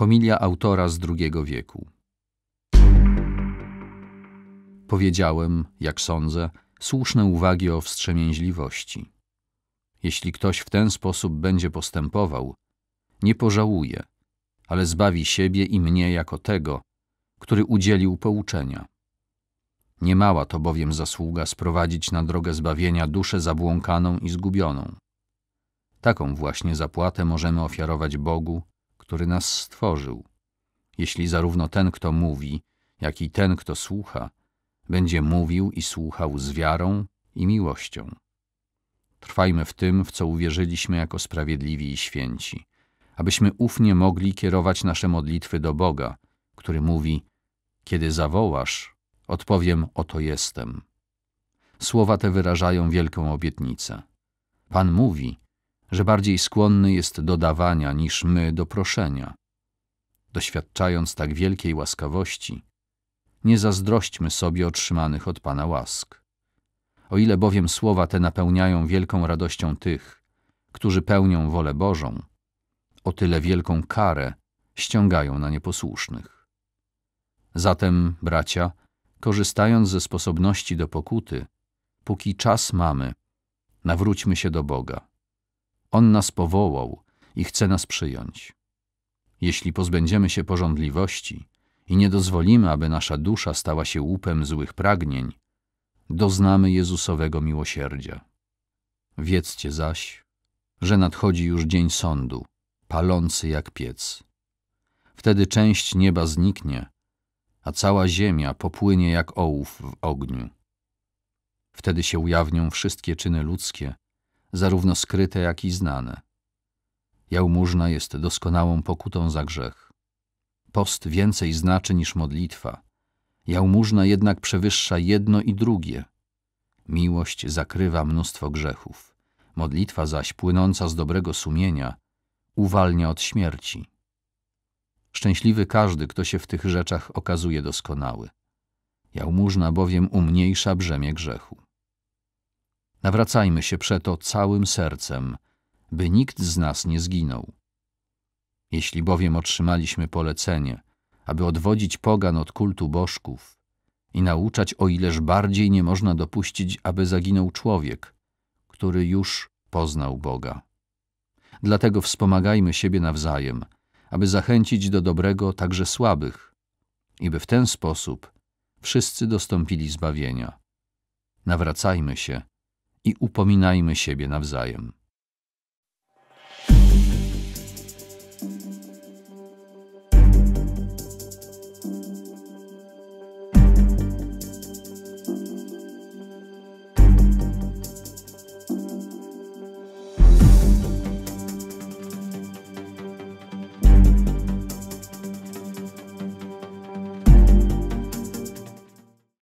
Homilia autora z II wieku. Powiedziałem, jak sądzę, słuszne uwagi o wstrzemięźliwości. Jeśli ktoś w ten sposób będzie postępował, nie pożałuje, ale zbawi siebie i mnie jako tego, który udzielił pouczenia. Niemała to bowiem zasługa sprowadzić na drogę zbawienia duszę zabłąkaną i zgubioną. Taką właśnie zapłatę możemy ofiarować Bogu który nas stworzył. Jeśli zarówno ten, kto mówi, jak i ten, kto słucha, będzie mówił i słuchał z wiarą i miłością. Trwajmy w tym, w co uwierzyliśmy jako sprawiedliwi i święci, abyśmy ufnie mogli kierować nasze modlitwy do Boga, który mówi: Kiedy zawołasz, odpowiem: Oto jestem. Słowa te wyrażają wielką obietnicę. Pan mówi, że bardziej skłonny jest do dawania niż my do proszenia. Doświadczając tak wielkiej łaskawości, nie zazdrośćmy sobie otrzymanych od Pana łask. O ile bowiem słowa te napełniają wielką radością tych, którzy pełnią wolę Bożą, o tyle wielką karę ściągają na nieposłusznych. Zatem, bracia, korzystając ze sposobności do pokuty, póki czas mamy, nawróćmy się do Boga on nas powołał i chce nas przyjąć. Jeśli pozbędziemy się porządliwości i nie dozwolimy, aby nasza dusza stała się łupem złych pragnień, doznamy Jezusowego miłosierdzia. Wiedzcie zaś, że nadchodzi już dzień sądu, palący jak piec. Wtedy część nieba zniknie, a cała ziemia popłynie jak ołów w ogniu. Wtedy się ujawnią wszystkie czyny ludzkie – zarówno skryte, jak i znane. Jałmużna jest doskonałą pokutą za grzech. Post więcej znaczy niż modlitwa. Jałmużna jednak przewyższa jedno i drugie. Miłość zakrywa mnóstwo grzechów. Modlitwa zaś, płynąca z dobrego sumienia, uwalnia od śmierci. Szczęśliwy każdy, kto się w tych rzeczach okazuje doskonały. Jałmużna bowiem umniejsza brzemię grzechu. Nawracajmy się przeto całym sercem, by nikt z nas nie zginął. Jeśli bowiem otrzymaliśmy polecenie, aby odwodzić pogan od kultu bożków i nauczać, o ileż bardziej nie można dopuścić, aby zaginął człowiek, który już poznał Boga. Dlatego wspomagajmy siebie nawzajem, aby zachęcić do dobrego także słabych i by w ten sposób wszyscy dostąpili zbawienia. Nawracajmy się – i upominajmy siebie nawzajem.